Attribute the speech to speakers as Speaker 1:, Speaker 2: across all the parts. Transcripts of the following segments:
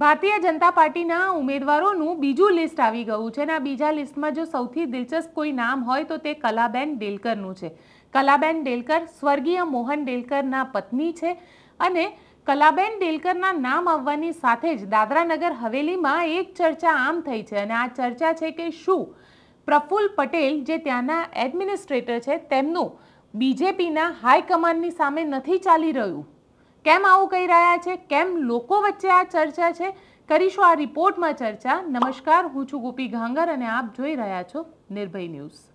Speaker 1: ભારતીય જનતા પાર્ટીના ઉમેદવારોનું બીજું લિસ્ટ આવી ગયું છે અને આ બીજા લિસ્ટમાં જો સૌથી દિલચસ્પ કોઈ નામ હોય તો તે કલાબેન ડેલકરનું છે કલાબેન ડેલકર સ્વર્ગીય મોહન ડેલકરના પત્ની છે અને કલાબેન ડેલકરના નામ આવવાની સાથે જ દાદરાનગર હવેલીમાં એક ચર્ચા આમ થઈ છે અને આ ચર્ચા છે કે શું પ્રફુલ્લ પટેલ જે ત્યાંના એડમિનિસ્ટ્રેટર છે તેમનું બીજેપીના હાઈકમાન્ડની સામે નથી ચાલી રહ્યું કેમ આવું કહી રહ્યા છે કેમ લોકો વચ્ચે આ ચર્ચા છે કરીશું આ રિપોર્ટમાં ચર્ચા નમસ્કાર હું છું ગોપી ઘાંગર અને આપ જોઈ રહ્યા છો નિર્ભય ન્યૂઝ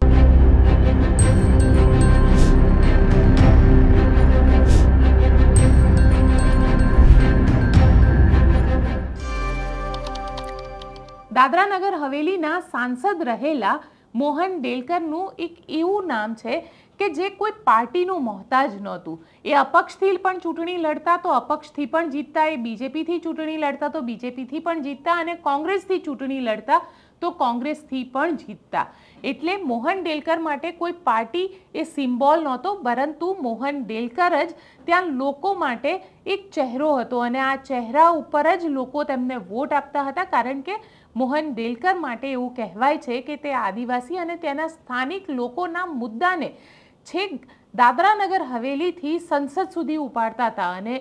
Speaker 1: દાદરા નગર હવેલીના સાંસદ રહેલા મોહન ડેલકરનું એક એવું નામ છે કે જે કોઈ પાર્ટીનું મોહતાજ નહોતું એ અપક્ષથી પણ ચૂંટણી લડતા તો અપક્ષથી પણ જીતતા એ બીજેપીથી ચૂંટણી લડતા તો બીજેપીથી પણ જીતતા અને કોંગ્રેસથી ચૂંટણી લડતા તો કોંગ્રેસથી પણ જીતતા એટલે મોહન ડેલકર માટે કોઈ પાર્ટી એ સિમ્બોલ નહોતો પરંતુ મોહન ડેલકર જ ત્યાં લોકો માટે એક ચહેરો હતો અને આ ચહેરા ઉપર જ લોકો તેમને વોટ આપતા હતા કારણ કે મોહન ડેલકર માટે એવું કહેવાય છે કે તે આદિવાસી અને તેના સ્થાનિક લોકોના મુદ્દાને છેક દાદરા નગર હવેલીથી સંસદ સુધી ઉપાડતા હતા અને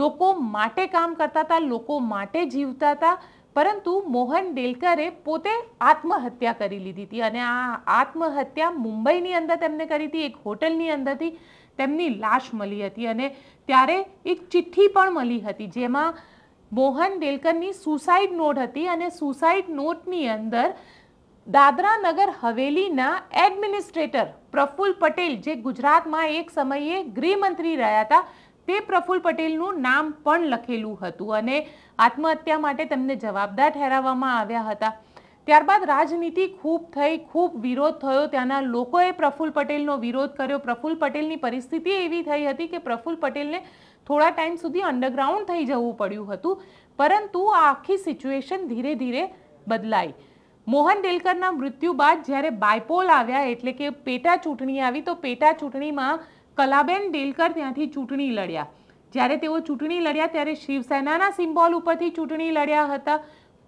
Speaker 1: લોકો માટે કામ કરતા હતા લોકો માટે જીવતા હતા પરંતુ મોહન ડેલકરે પોતે આત્મહત્યા કરી લીધી હતી અને આ આત્મહત્યા મુંબઈની અંદર તેમણે કરી હતી એક હોટલની અંદરથી તેમની લાશ મળી હતી અને ત્યારે એક ચિઠ્ઠી પણ મળી હતી જેમાં મોહન ડેલકરની સુસાઇડ નોટ હતી અને સુસાઇડ નોટની અંદર દાદરા નગર હવેલીના એડમિનિસ્ટ્રેટર પ્રફુલ પટેલ જે ગુજરાતમાં એક સમયે ગૃહમંત્રી રહ્યા હતા તે પ્રફુલ પટેલનું નામ પણ લખેલું હતું અને આત્મહત્યા માટે તેમને જવાબદાર ઠેરાવવામાં આવ્યા હતા ત્યારબાદ રાજનીતિ ખૂબ થઈ ખૂબ વિરોધ થયો ત્યાંના લોકોએ પ્રફુલ પટેલનો વિરોધ કર્યો પ્રફુલ પટેલની પરિસ્થિતિ એવી થઈ હતી કે પ્રફુલ પટેલને થોડા ટાઈમ સુધી અંડરગ્રાઉન્ડ થઈ જવું પડ્યું હતું પરંતુ આ આખી સિચ્યુએશન ધીરે ધીરે બદલાઈ મોહન ડેલકરના મૃત્યુ બાદ જ્યારે બાયપોલ આવ્યા એટલે કે પેટા ચૂંટણી આવી તો પેટા ચૂંટણીમાં કલાબેન ડેલકર ત્યાંથી ચૂંટણી લડ્યા જ્યારે તેઓ ચૂંટણી લડ્યા ત્યારે શિવસેનાના સિમ્બોલ ઉપરથી ચૂંટણી લડ્યા હતા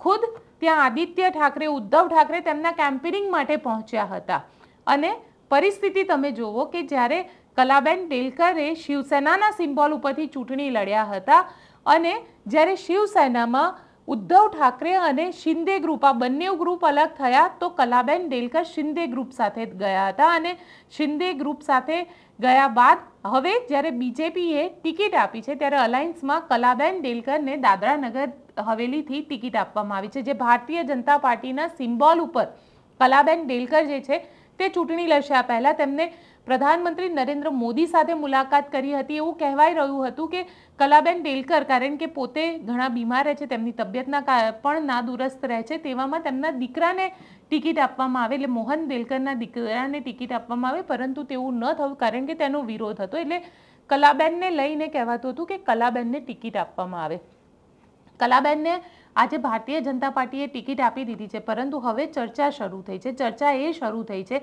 Speaker 1: ખુદ ત્યાં આદિત્ય ઠાકરે ઉદ્ધવ ઠાકરે તેમના કેમ્પેનિંગ માટે પહોંચ્યા હતા અને પરિસ્થિતિ તમે જુઓ કે જ્યારે કલાબેન ડેલકરે શિવસેનાના સિમ્બોલ ઉપરથી ચૂંટણી લડ્યા હતા અને જ્યારે શિવસેનામાં ઉદ્ધવ ઠાકરે અને શિંદે ગ્રુપ આ બંને ગ્રુપ અલગ થયા તો કલાબેન ડેલકર શિંદે ગ્રુપ સાથે ગયા હતા અને શિંદે ગ્રુપ સાથે ગયા બાદ હવે જ્યારે બીજેપીએ ટિકિટ આપી છે ત્યારે અલાયન્સમાં કલાબેન ડેલકરને દાદરાનગર હવેલીથી ટિકિટ આપવામાં આવી છે જે ભારતીય જનતા પાર્ટીના સિમ્બોલ ઉપર કલાબેન ડેલકર જે છે તે ચૂંટણી લેશે આ પહેલાં તેમને પ્રધાનમંત્રી નરેન્દ્ર મોદી સાથે મુલાકાત કરી હતી એવું કહેવાઈ રહ્યું હતું કે કલાબેન ડેલકર કારણ કે પોતે ઘણા બીમાર રહે છે તેમની તબિયતના પણ ના દુરસ્ત રહે છે તેવામાં તેમના દીકરાને ટિકિટ આપવામાં આવે એટલે મોહન ડેલકરના દીકરાને ટિકિટ આપવામાં આવે પરંતુ તેવું ન થયું કારણ કે તેનો વિરોધ હતો એટલે કલાબેનને લઈને કહેવાતું હતું કે કલાબેનને ટિકિટ આપવામાં આવે કલાબેનને આજે ભારતીય જનતા પાર્ટીએ ટિકિટ આપી દીધી છે પરંતુ હવે ચર્ચા શરૂ થઈ છે ચર્ચા એ શરૂ થઈ છે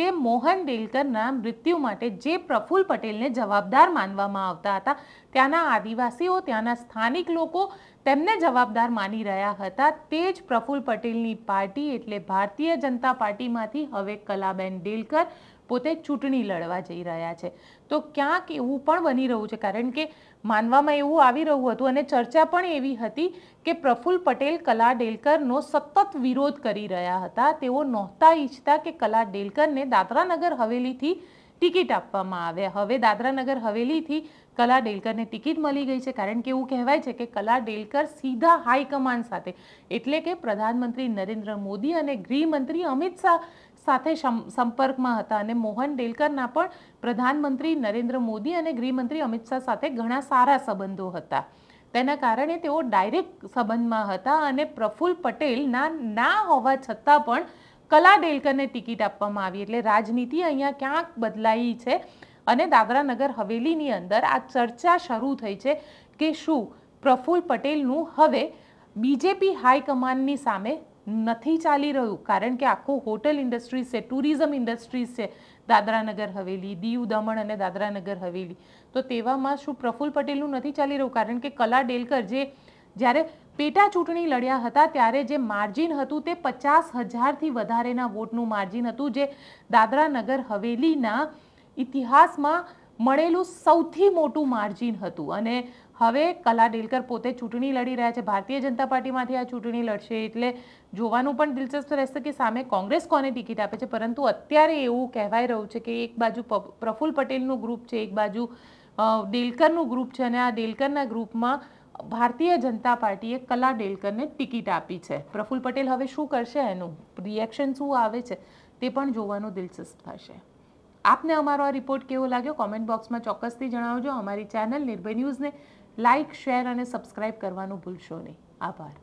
Speaker 1: કે મોહન ડેલકરના મૃત્યુ માટે જે પ્રફુલ પટેલને જવાબદાર માનવામાં આવતા હતા ત્યાંના આદિવાસીઓ ત્યાંના સ્થાનિક લોકો તેમને જવાબદાર માની રહ્યા હતા તે જ પ્રફુલ્લ પટેલની પાર્ટી એટલે ભારતીય જનતા પાર્ટીમાંથી હવે કલાબેન ડેલકર પોતે ચૂંટણી લડવા જઈ રહ્યા છે તો ક્યાંક એવું પણ બની રહ્યું છે કારણ કે માનવામાં એવું આવી રહ્યું હતું અને ચર્ચા પણ એવી હતી કે પ્રફુલ્લ પટેલ કલા ડેલકરનો સતત વિરોધ કરી રહ્યા હતા તેઓ નહોતા ઈચ્છતા કે કલા ડેલકરને દાદરાનગર હવેલીથી ટિકિટ આપવામાં આવે હવે દાદરાનગર હવેલીથી કલા ડેલકરને ટિકિટ મળી ગઈ છે કારણ કે એવું કહેવાય છે કે કલા ડેલકર સીધા હાઈકમાન્ડ સાથે એટલે કે પ્રધાનમંત્રી નરેન્દ્ર મોદી અને ગૃહમંત્રી અમિત શાહ સાથે સંપર્કમાં હતા અને મોહન ડેલકરના પણ પ્રધાનમંત્રી નરેન્દ્ર મોદી અને ગૃહમંત્રી અમિત શાહ સાથે ઘણા સારા સંબંધો હતા તેના કારણે તેઓ ડાયરેક્ટ સંબંધમાં હતા અને પ્રફુલ્લ પટેલના ના હોવા છતાં પણ કલા ડેલકરને ટિકિટ આપવામાં આવી એટલે રાજનીતિ અહીંયા ક્યાંક બદલાઈ છે અને દાદરા નગર હવેલીની અંદર આ ચર્ચા શરૂ થઈ છે કે શું પ્રફુલ્લ પટેલનું હવે બીજેપી હાઈકમાન્ડની સામે નથી ચાલી રહ્યું કારણ કે આખું હોટલ ઇન્ડસ્ટ્રીઝ છે ટુરિઝમ ઇન્ડસ્ટ્રીઝ છે દાદરાનગર હવેલી દીવ દમણ અને દાદરાનગર હવેલી તો તેવામાં શું પ્રફુલ પટેલનું નથી ચાલી રહ્યું કારણ કે કલા ડેલકર જે જ્યારે પેટા ચૂંટણી લડ્યા હતા ત્યારે જે માર્જિન હતું તે પચાસ હજારથી વધારેના વોટનું માર્જિન હતું જે દાદરા નગર હવેલીના ઇતિહાસમાં મળેલું સૌથી મોટું માર્જિન હતું અને હવે કલા ડેલકર પોતે ચૂંટણી લડી રહ્યા છે ભારતીય જનતા પાર્ટીમાંથી આ ચૂંટણી લડશે એટલે જોવાનું પણ દિલચસ્પ રહેશે કે સામે કોંગ્રેસ કોને ટિકિટ આપે છે પરંતુ અત્યારે એવું કહેવાઈ રહ્યું છે કે એક બાજુ પ્રફુલ્લ પટેલનું ગ્રુપ છે એક બાજુ ડેલકરનું ગ્રુપ છે અને આ ડેલકરના ગ્રુપમાં ભારતીય જનતા પાર્ટીએ કલા ડેલકરને ટિકિટ આપી છે પ્રફુલ પટેલ હવે શું કરશે એનું રિએક્શન શું આવે છે તે પણ જોવાનું દિલચસ્પ થશે આપને અમારો આ રિપોર્ટ કેવો લાગ્યો કોમેન્ટ બોક્સમાં ચોક્કસથી જણાવજો અમારી ચેનલ નિર્ભય ન્યૂઝને લાઇક શેર અને સબસ્ક્રાઇબ કરવાનું ભૂલશો નહીં આભાર